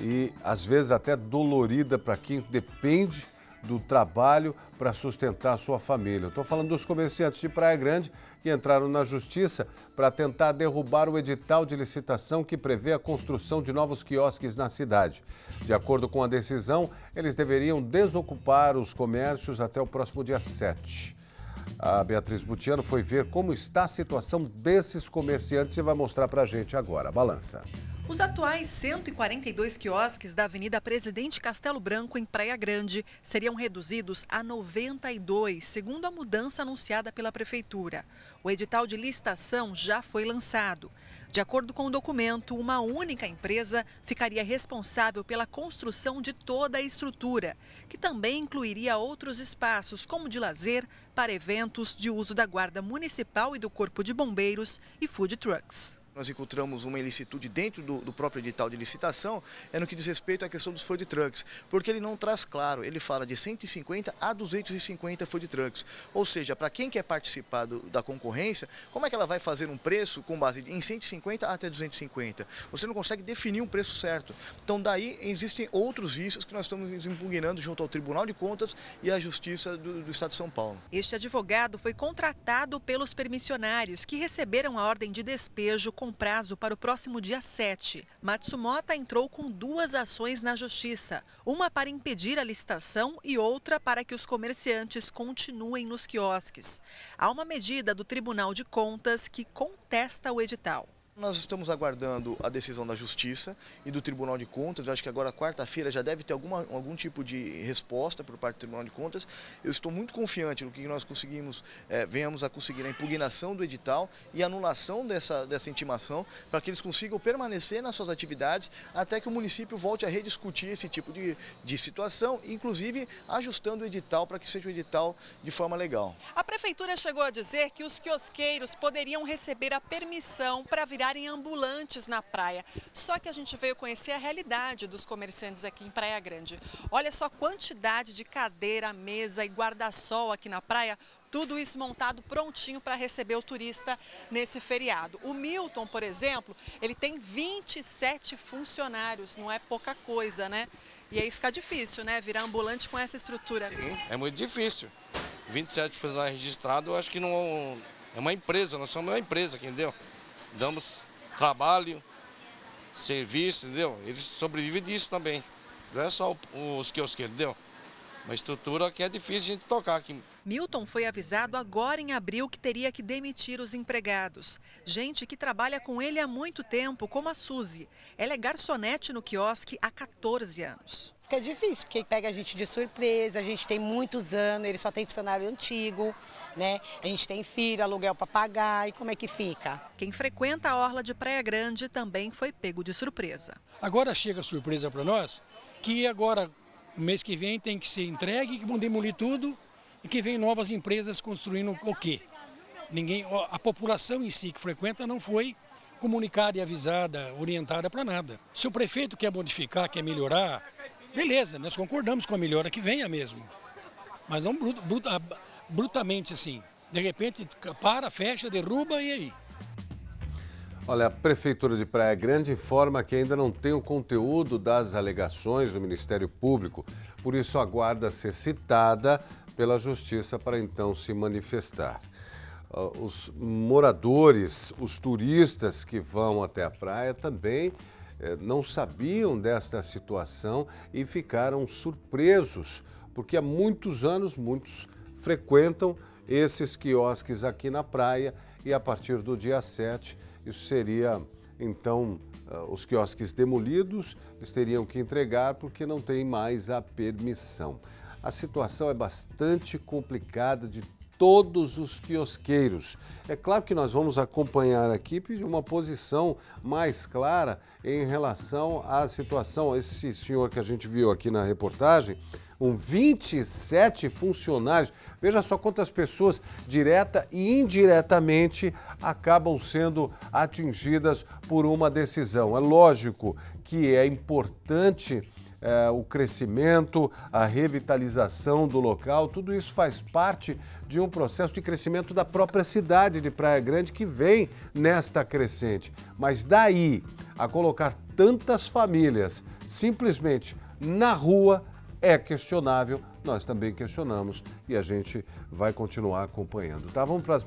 e às vezes até dolorida para quem depende do trabalho para sustentar sua família. Estou falando dos comerciantes de Praia Grande que entraram na justiça para tentar derrubar o edital de licitação que prevê a construção de novos quiosques na cidade. De acordo com a decisão, eles deveriam desocupar os comércios até o próximo dia 7. A Beatriz Butiano foi ver como está a situação desses comerciantes e vai mostrar para a gente agora. Balança. Os atuais 142 quiosques da Avenida Presidente Castelo Branco, em Praia Grande, seriam reduzidos a 92, segundo a mudança anunciada pela Prefeitura. O edital de licitação já foi lançado. De acordo com o documento, uma única empresa ficaria responsável pela construção de toda a estrutura, que também incluiria outros espaços, como de lazer, para eventos de uso da Guarda Municipal e do Corpo de Bombeiros e food trucks. Nós encontramos uma ilicitude dentro do, do, próprio edital de licitação, é no que diz respeito à questão dos food trucks, porque ele não traz claro, ele fala de 150 a 250 food trucks. Ou seja, para quem quer participar do, da concorrência, como é que ela vai fazer um preço com base em 150 até 250? Você não consegue definir um preço certo. Então daí existem outros vícios que nós estamos impugnando junto ao Tribunal de Contas e à Justiça do, do Estado de São Paulo. Este advogado foi contratado pelos permissionários que receberam a ordem de despejo com prazo para o próximo dia 7. Matsumota entrou com duas ações na justiça, uma para impedir a licitação e outra para que os comerciantes continuem nos quiosques. Há uma medida do Tribunal de Contas que contesta o edital. Nós estamos aguardando a decisão da Justiça e do Tribunal de Contas. Eu acho que agora, quarta-feira, já deve ter alguma, algum tipo de resposta por parte do Tribunal de Contas. Eu estou muito confiante no que nós conseguimos, é, venhamos a conseguir a impugnação do edital e anulação dessa, dessa intimação para que eles consigam permanecer nas suas atividades até que o município volte a rediscutir esse tipo de, de situação, inclusive ajustando o edital para que seja o edital de forma legal. A Prefeitura chegou a dizer que os quiosqueiros poderiam receber a permissão para virar em ambulantes na praia. Só que a gente veio conhecer a realidade dos comerciantes aqui em Praia Grande. Olha só a quantidade de cadeira, mesa e guarda-sol aqui na praia, tudo isso montado prontinho para receber o turista nesse feriado. O Milton, por exemplo, ele tem 27 funcionários, não é pouca coisa, né? E aí fica difícil, né? Virar ambulante com essa estrutura. Sim, é muito difícil. 27 funcionários registrados, eu acho que não. É uma empresa, nós somos uma empresa, entendeu? damos trabalho, serviço, entendeu? Eles sobrevivem disso também. Não é só os que entendeu? Uma estrutura que é difícil de gente tocar aqui. Milton foi avisado agora em abril que teria que demitir os empregados. Gente que trabalha com ele há muito tempo, como a Suzy. Ela é garçonete no quiosque há 14 anos. Fica difícil, porque pega a gente de surpresa, a gente tem muitos anos, ele só tem funcionário antigo né? A gente tem filho, aluguel para pagar e como é que fica? Quem frequenta a orla de Praia Grande também foi pego de surpresa. Agora chega a surpresa para nós que agora mês que vem tem que ser entregue, que vão demolir tudo e que vem novas empresas construindo o quê? Ninguém, a população em si que frequenta não foi comunicada e avisada, orientada para nada. Se o prefeito quer modificar, quer melhorar, beleza, nós concordamos com a melhora que venha mesmo. Mas não é bruta, bruto, brutamente assim. De repente para, fecha, derruba e aí? Olha, a Prefeitura de Praia Grande informa que ainda não tem o conteúdo das alegações do Ministério Público, por isso aguarda ser citada pela Justiça para então se manifestar. Ah, os moradores, os turistas que vão até a praia também eh, não sabiam desta situação e ficaram surpresos, porque há muitos anos muitos frequentam esses quiosques aqui na praia e a partir do dia 7 isso seria então ah, os quiosques demolidos, eles teriam que entregar porque não tem mais a permissão. A situação é bastante complicada de todos os quiosqueiros. É claro que nós vamos acompanhar aqui pedir uma posição mais clara em relação à situação. Esse senhor que a gente viu aqui na reportagem com 27 funcionários. Veja só quantas pessoas, direta e indiretamente, acabam sendo atingidas por uma decisão. É lógico que é importante. É, o crescimento, a revitalização do local, tudo isso faz parte de um processo de crescimento da própria cidade de Praia Grande que vem nesta crescente. Mas daí a colocar tantas famílias simplesmente na rua é questionável, nós também questionamos e a gente vai continuar acompanhando. Tá? Vamos para as